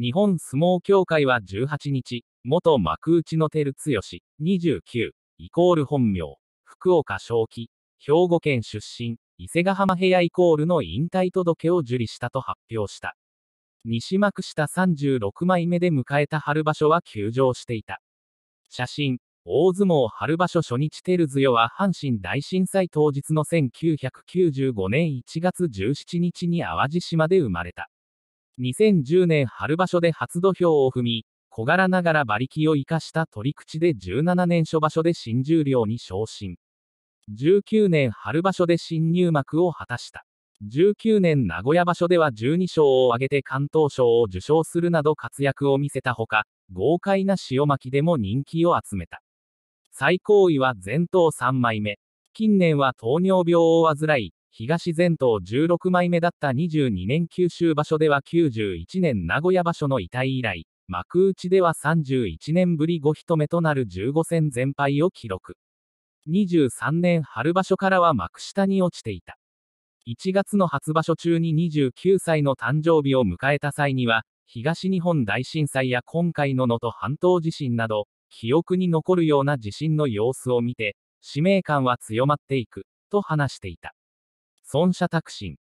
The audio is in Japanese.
日本相撲協会は18日、元幕内の照強、29、イコール本名、福岡正規、兵庫県出身、伊勢ヶ浜部屋イコールの引退届を受理したと発表した。西幕下36枚目で迎えた春場所は休場していた。写真、大相撲春場所初日テルヨは阪神大震災当日の1995年1月17日に淡路島で生まれた。2010年春場所で初土俵を踏み、小柄ながら馬力を生かした取り口で17年初場所で新十両に昇進。19年春場所で新入幕を果たした。19年名古屋場所では12勝を挙げて関東賞を受賞するなど活躍を見せたほか、豪快な塩巻きでも人気を集めた。最高位は前頭3枚目。近年は糖尿病を患い、東全島16枚目だった22年九州場所では91年名古屋場所の遺体以来、幕内では31年ぶり5人目となる15戦全敗を記録。23年春場所からは幕下に落ちていた。1月の初場所中に29歳の誕生日を迎えた際には、東日本大震災や今回の能登半島地震など、記憶に残るような地震の様子を見て、使命感は強まっていく、と話していた。孫社拓進。